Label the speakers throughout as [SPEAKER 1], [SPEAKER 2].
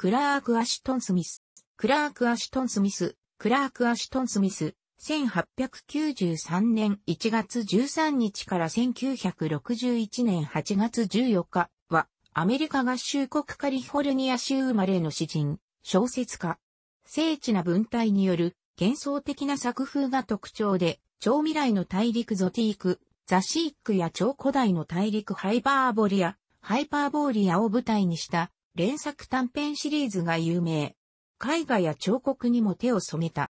[SPEAKER 1] クラーク・アシュトン・スミス。クラーク・アシュトン・スミス。クラーク・アシュトン・スミス。1893年1月13日から1961年8月14日は、アメリカ合衆国カリフォルニア州生まれの詩人、小説家。精緻な文体による幻想的な作風が特徴で、超未来の大陸ゾティーク、ザシークや超古代の大陸ハイパーボリア、ハイパーボーリアを舞台にした連作短編シリーズが有名。絵画や彫刻にも手を染めた。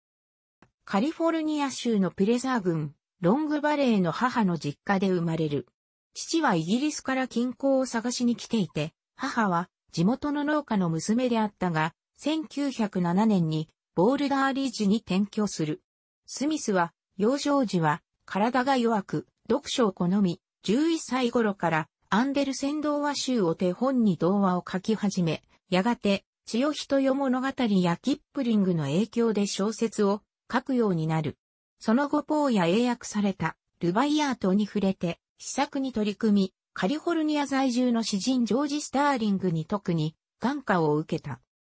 [SPEAKER 1] カリフォルニア州のプレザー郡、ロングバレーの母の実家で生まれる。父はイギリスから近郊を探しに来ていて、母は地元の農家の娘であったが、1907年にボールダーリージに転居する。スミスは、幼少時は体が弱く、読書を好み、11歳頃からアンデルセン童話集を手本に童話を書き始め、やがて、千代人よ物語やキップリングの影響で小説を書くようになる。その後、ポーや英訳されたルバイアートに触れて、試作に取り組み、カリフォルニア在住の詩人ジョージ・スターリングに特に眼科を受けた。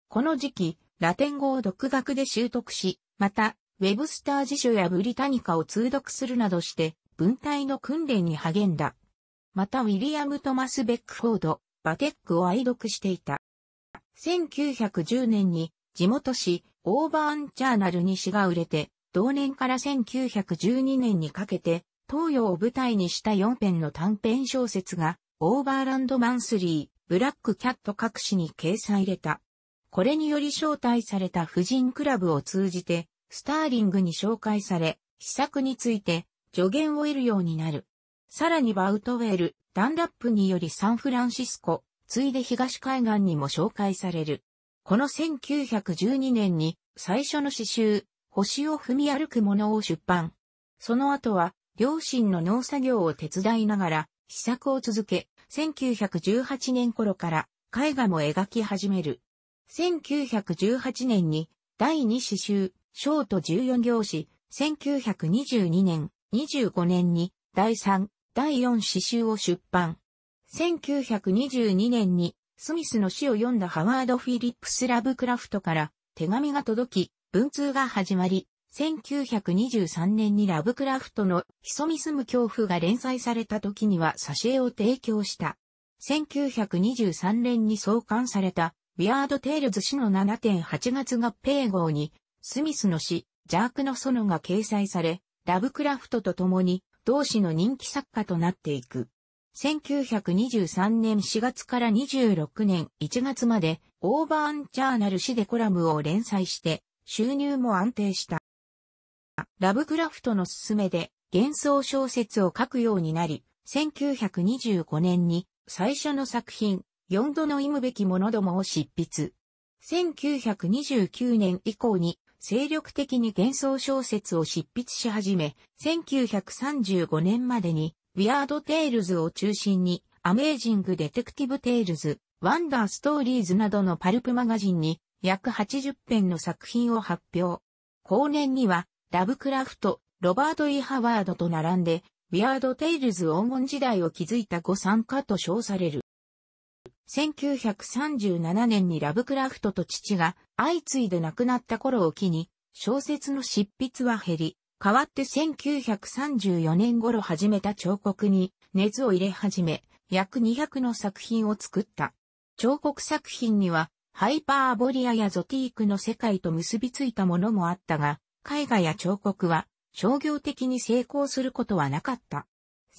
[SPEAKER 1] この時期、ラテン語を独学で習得し、また、ウェブスター辞書やブリタニカを通読するなどして、文体の訓練に励んだ。またウィリアム・トマス・ベックフォード、バテックを愛読していた。1910年に地元紙オーバーンジャーナルに詩が売れて、同年から1912年にかけて東洋を舞台にした4編の短編小説がオーバーランドマンスリー、ブラックキャット各紙に掲載入れた。これにより招待された婦人クラブを通じて、スターリングに紹介され、施策について助言を得るようになる。さらにバウトウェル、ダンラップによりサンフランシスコ、ついで東海岸にも紹介される。この1912年に最初の詩集、星を踏み歩くものを出版。その後は、両親の農作業を手伝いながら、試作を続け、1918年頃から絵画も描き始める。1918年に第2詩集、ショート14行詞、1922年、25年に第3、第4詩集を出版。1922年にスミスの詩を読んだハワード・フィリップス・ラブクラフトから手紙が届き、文通が始まり、1923年にラブクラフトの潜み住む恐怖が連載された時には挿絵を提供した。1923年に創刊されたビアード・テイルズ詩の7.8月合併号にスミスの詩、ジャークの園が掲載され、ラブクラフトと共に同志の人気作家となっていく。1923年4月から26年1月まで、オーバーンジャーナル誌でコラムを連載して、収入も安定した。ラブクラフトの勧めで、幻想小説を書くようになり、1925年に最初の作品、四度の忌むべき者どもを執筆。1929年以降に精力的に幻想小説を執筆し始め、1935年までに、ウィアード・テイルズを中心に、アメージング・デテクティブ・テイルズ、ワンダー・ストーリーズなどのパルプマガジンに、約80編の作品を発表。後年には、ラブクラフト、ロバート・イ・ハワードと並んで、ウィアード・テイルズ黄金時代を築いた御参加と称される。1937年にラブクラフトと父が相次いで亡くなった頃を機に、小説の執筆は減り、代わって1934年頃始めた彫刻に熱を入れ始め、約200の作品を作った。彫刻作品には、ハイパーボリアやゾティークの世界と結びついたものもあったが、絵画や彫刻は商業的に成功することはなかった。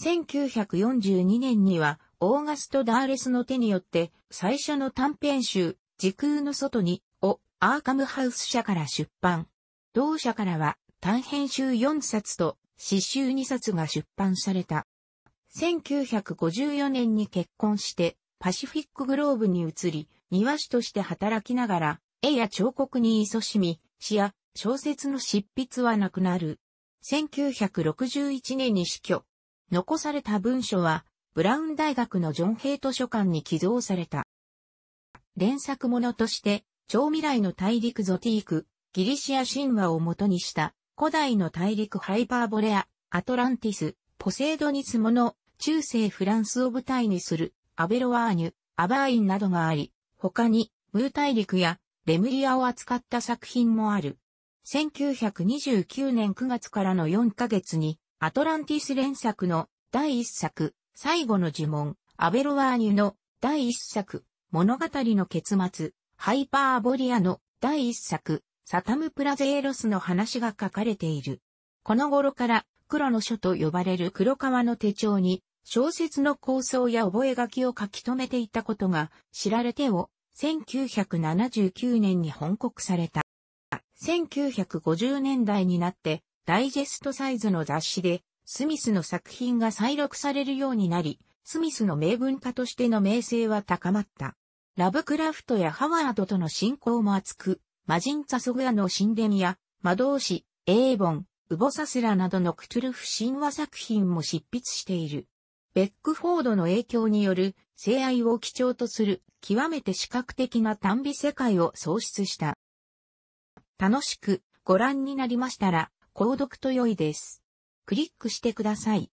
[SPEAKER 1] 1942年にはオーガスト・ダーレスの手によって最初の短編集、時空の外に、をアーカムハウス社から出版。同社からは短編集4冊と詩集2冊が出版された。1954年に結婚してパシフィックグローブに移り、庭師として働きながら、絵や彫刻に勤しみ、詩や小説の執筆はなくなる。1961年に死去。残された文書は、ブラウン大学のジョン・ヘイ図書館に寄贈された。連作ものとして、超未来の大陸ゾティーク、ギリシア神話をもとにした古代の大陸ハイパーボレア、アトランティス、ポセイドニスもの、中世フランスを舞台にするアベロワーニュ、アバーインなどがあり、他にムー大陸やレムリアを扱った作品もある。1929年9月からの4ヶ月にアトランティス連作の第1作最後の呪文、アベロワーニュの第一作、物語の結末、ハイパーボリアの第一作、サタムプラゼーロスの話が書かれている。この頃から黒の書と呼ばれる黒川の手帳に小説の構想や覚書を書き留めていたことが知られてを1979年に本国された。1950年代になってダイジェストサイズの雑誌でスミスの作品が再録されるようになり、スミスの名文化としての名声は高まった。ラブクラフトやハワードとの親交も厚く、マジンツァソグアの神殿や、魔導士、エーボン、ウボサスラなどのクトゥルフ神話作品も執筆している。ベックフォードの影響による性愛を基調とする極めて視覚的な短美世界を創出した。楽しくご覧になりましたら、購読と良いです。クリックしてください。